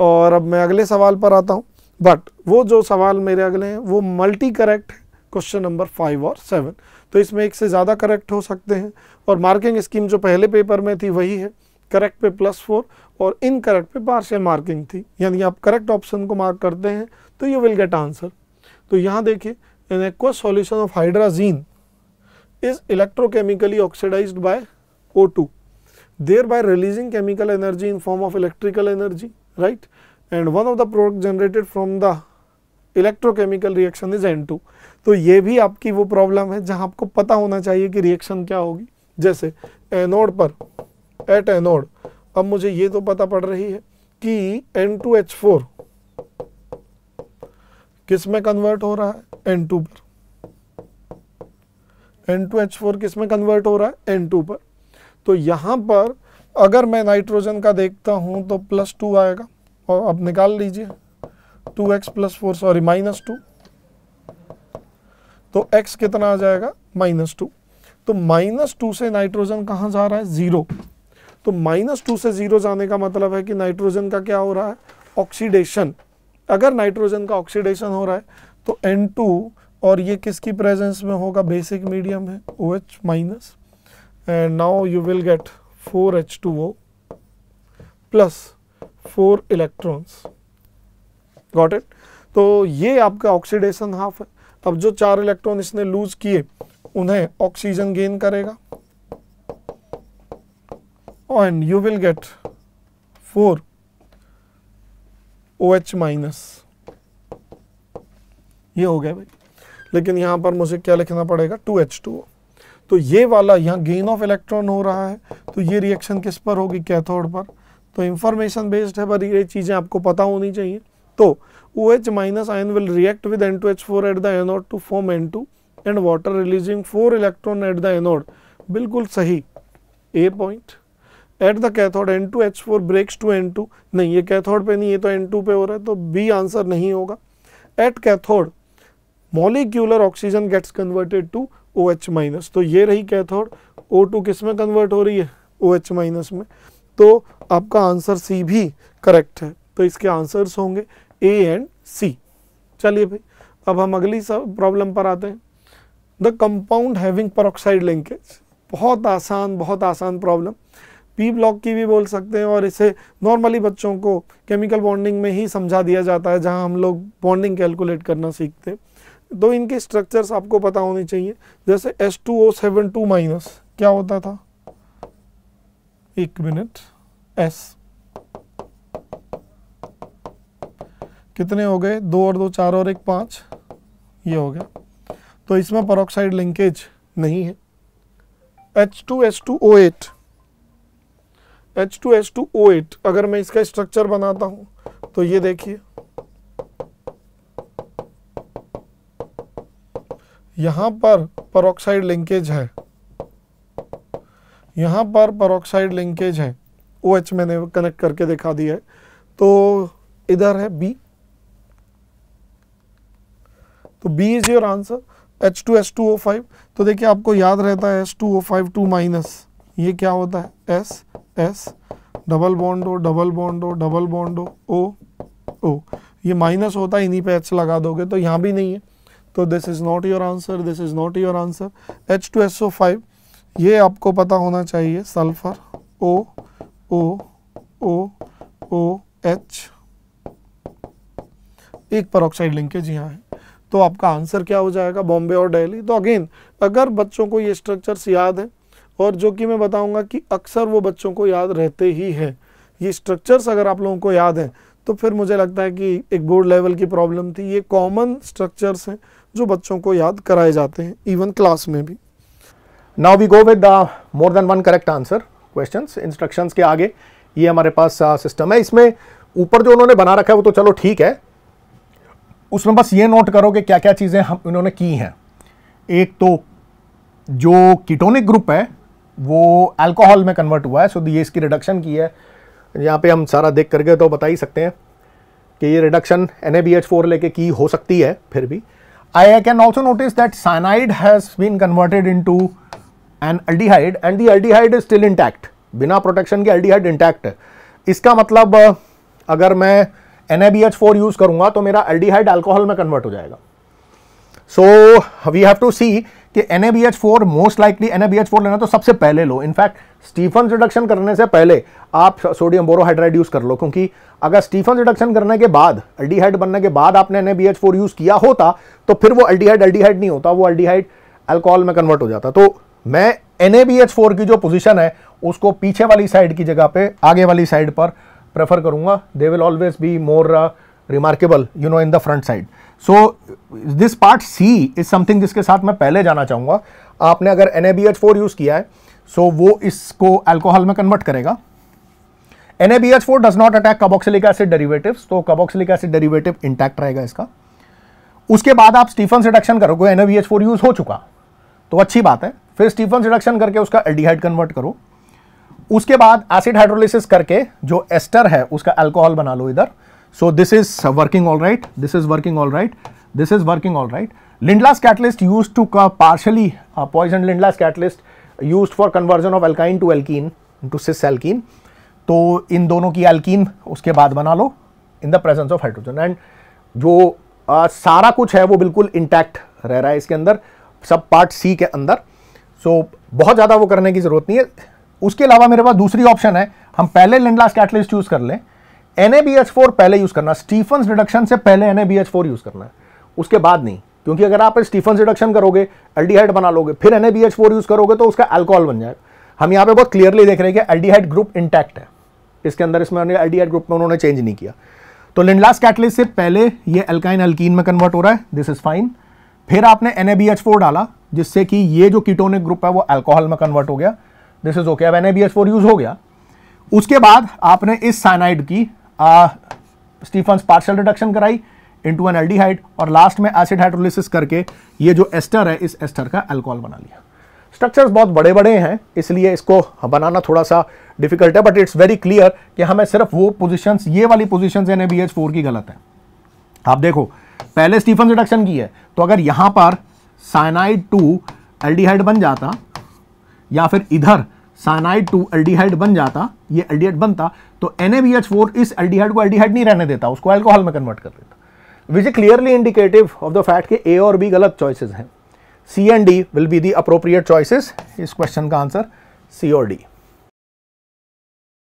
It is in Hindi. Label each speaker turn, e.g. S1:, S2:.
S1: और अब मैं अगले सवाल पर आता हूँ बट वो जो सवाल मेरे अगले हैं वो मल्टी करेक्ट है क्वेश्चन नंबर फाइव और सेवन तो इसमें एक से ज़्यादा करेक्ट हो सकते हैं और मार्किंग स्कीम जो पहले पेपर में थी वही है करेक्ट पे प्लस फोर और इन करेक्ट पे पार्शियल मार्किंग थी यानी आप करेक्ट ऑप्शन को मार्क करते हैं तो यू विल गेट आंसर तो यहाँ देखिए an aqua solution of hydrazine is electrochemically oxidized by O two there by releasing chemical energy in form of electrical energy right and one of the product generated from the electrochemical reaction is n2 तो ये भी आपकी वो प्रॉब्लम है जहां आपको पता होना चाहिए कि रिएक्शन क्या होगी जैसे एनोड पर एट एनोड अब मुझे ये तो पता पड़ रही है कि एन टू एच फोर किस में कन्वर्ट हो रहा है एन टू पर एन टू एच फोर किस में कन्वर्ट हो रहा है एन टू पर तो यहां पर अगर मैं नाइट्रोजन का देखता हूँ तो प्लस टू आएगा और अब निकाल लीजिए two x plus four sorry minus two तो x कितना आ जाएगा माइनस टू तो माइनस टू से नाइट्रोजन कहाँ जा रहा है ज़ीरो तो माइनस टू से ज़ीरो जाने का मतलब है कि नाइट्रोजन का क्या हो रहा है ऑक्सीडेशन अगर नाइट्रोजन का ऑक्सीडेशन हो रहा है तो N2 और ये किसकी प्रेजेंस में होगा बेसिक मीडियम है O H minus and now you will get four H two O plus four electrons got it तो ये आपका ऑक्सीडेशन हाफ है अब जो चार इलेक्ट्रॉन इसने लूज किए उन्हें ऑक्सीजन गेन करेगा and you will get four O H minus ये हो गया भाई लेकिन यहां पर मुझे क्या लिखना पड़ेगा टू एच टू ओ तो ये वाला यहाँ गेन ऑफ इलेक्ट्रॉन हो रहा है तो ये रिएक्शन किस पर होगी कैथोड पर तो इंफॉर्मेशन बेस्ड है पर ये चीज़ें आपको पता होनी चाहिए तो O H minus ion will react with N two H four at the anode to form N two and water releasing four electron at the anode बिल्कुल सही A point at the cathode N two H four breaks to N two नहीं ये कैथोड पे नहीं ये तो एन टू पे हो रहा है तो बी आंसर नहीं होगा at cathode molecular oxygen gets converted to O H minus तो ये रही कैथोड ओ टू किस में कन्वर्ट हो रही है ओ एच माइनस में तो आपका आंसर सी भी करेक्ट है तो इसके आंसर्स होंगे ए एंड सी चलिए भाई अब हम अगली प्रॉब्लम पर आते हैं the compound having peroxide linkage बहुत आसान बहुत आसान प्रॉब्लम पी ब्लॉक की भी बोल सकते हैं और इसे नॉर्मली बच्चों को केमिकल बॉन्डिंग में ही समझा दिया जाता है जहां हम लोग बॉन्डिंग कैलकुलेट करना सीखते हैं दो इनके स्ट्रक्चर्स आपको पता होने चाहिए जैसे S two O seven two minus क्या होता था एक मिनट एस कितने हो गए दो और दो चार और एक पांच ये हो गया तो इसमें परोक्साइड लिंकेज नहीं है H two S two O eight H two S two O eight अगर मैं इसका स्ट्रक्चर बनाता हूं तो ये देखिए यहां पर परोक्साइड लिंकेज है यहां पर परोक्साइड लिंकेज है ओ OH मैंने कनेक्ट करके दिखा दिया है तो इधर है बी तो B is your answer H two S two O five तो देखिए आपको याद रहता है S two O five two minus ये क्या होता है S S double bond O double bond O double bond O O ये माइनस होता है इन्हीं पे एच लगा दोगे तो यहाँ भी नहीं है तो this is not your answer this is not your answer H two S O five ये आपको पता होना चाहिए sulphur O O O O H एक परोक्साइड लिंकेज यहाँ है तो आपका आंसर क्या हो जाएगा बॉम्बे और डेली तो अगेन अगर बच्चों को ये स्ट्रक्चर्स याद है और जो कि मैं बताऊंगा कि अक्सर वो बच्चों को याद रहते ही है ये स्ट्रक्चर्स अगर आप लोगों को याद है तो फिर मुझे लगता है कि एक बोर्ड लेवल की प्रॉब्लम थी ये कॉमन स्ट्रक्चर्स हैं जो बच्चों
S2: को याद कराए जाते हैं इवन क्लास में भी now we go with the more than one correct answer questions instructions के आगे ये हमारे पास सिस्टम uh, है इसमें ऊपर जो उन्होंने बना रखा है वो तो चलो ठीक है उसमें बस ये नोट करो कि क्या क्या चीज़ें हम इन्होंने की हैं एक तो जो कीटोनिक ग्रुप है वो अल्कोहल में कन्वर्ट हुआ है सो ये इसकी रिडक्शन की है यहाँ पे हम सारा देख करके तो बता ही सकते हैं कि ये reduction N A B H four लेके की हो सकती है फिर भी I can also notice that cyanide has been converted into an aldehyde and the aldehyde is still intact. बिना protection के aldehyde इंटैक्ट है इसका मतलब अगर मैं NaBH4 यूज़ करूंगा तो मेरा एल्डिहाइड अल्कोहल में कन्वर्ट हो जाएगा so we have to see कि N four most likely N four लेना तो सबसे पहले लो इनफैक्ट स्टीफन रिडक्शन करने से पहले आप सोडियम बोरोहाइड्राइड यूज़ कर लो क्योंकि अगर स्टीफन रिडक्शन करने के बाद अल्डीहाइड बनने के बाद आपने एन फोर यूज़ किया होता तो फिर वो अल्डीहाइड अल्डीहाइड नहीं होता वो अल्डीहाइड अल्कोहल में कन्वर्ट हो जाता तो मैं एन फोर की जो पोजिशन है उसको पीछे वाली साइड की जगह पर आगे वाली साइड पर प्रेफर करूँगा they will always be more remarkable you know in the front side so this part C is something जिसके साथ मैं पहले जाना चाहूँगा आपने अगर एन यूज़ किया है सो so वो इसको एल्कोहल में कन्वर्ट करेगा N A B H four does not attack carboxylic acid derivative तो कबोक्सिलिक एसिड डेरिवेटिव इंटैक्ट रहेगा इसका उसके बाद आप स्टीफन रिडक्शन करोगे फोर यूज़ हो चुका तो अच्छी बात है फिर स्टीफन रिडक्शन करके उसका एल्डीहाइड कन्वर्ट करो उसके बाद एसिड हाइड्रोलिसिस करके जो एस्टर है उसका एल्कोहल बना लो इधर So this is working all right, this is working all right, this is working all right. Lindlas catalyst used to partially uh, poison Lindlas catalyst used for conversion of alkyne to alkene into cis alkene. to in dono ki alkene uske baad bana lo in the presence of hydrogen and jo uh, sara kuch hai wo bilkul intact reh raha hai iske andar sab part c ke andar so, bahut zyada wo karne ki zarurat nahi hai uske alawa mere paas dusri option hai hum pehle lindlas catalyst use kar le NaBH4 पहले यूज करना स्टीफन रिडक्शन से पहले NaBH4 यूज करना है उसके बाद नहीं क्योंकि अगर आप स्टीफन रिडक्शन करोगे एल्डिहाइड बना लोगे फिर NaBH4 यूज करोगे तो उसका अल्कोहल बन जाएगा हम यहां पे बहुत क्लियरली देख रहे हैं कि एल्डिहाइड ग्रुप इंटैक्ट है इसके अंदर इसमें एल्डीहाइड ग्रुप में उन्होंने चेंज नहीं किया तो लिंडलास कैटलिस से पहले यह एल्काइन एल्कीन में कन्वर्ट हो रहा है दिस इज फाइन फिर आपने NaBH4 डाला जिससे कि ये जो कीटोनिक ग्रुप है वो अल्कोहल में कन्वर्ट हो गया दिस इज ओके अब NaBH4 यूज हो गया उसके बाद आपने इस साइनाइड की स्टीफन पार्शल रिडक्शन कराई इनटू एन एल्डिहाइड और लास्ट में एसिड हाइड्रोलिसिस करके ये जो एस्टर है इस एस्टर का अल्कोहल बना लिया स्ट्रक्चर्स बहुत बड़े बड़े हैं इसलिए इसको बनाना थोड़ा सा डिफिकल्ट है बट इट्स वेरी क्लियर कि हमें सिर्फ वो पोजिशन ये वाली position N B H four की गलत है आप देखो पहले स्टीफन रिडक्शन की है तो अगर यहाँ पर साइनाइड टू एल्डिहाइड बन जाता या फिर इधर साइनाइड टू एल्डिहाइड बन जाता ये एल्डिहाइड बनता तो NaBH4 इस एल्डिहाइड को एल्डिहाइड नहीं रहने देता उसको अल्कोहल में कन्वर्ट कर देता which a clearly indicative of the fact कि ए और बी गलत चॉइसेस हैं C and D will be the appropriate choices इस क्वेश्चन का आंसर सी और डी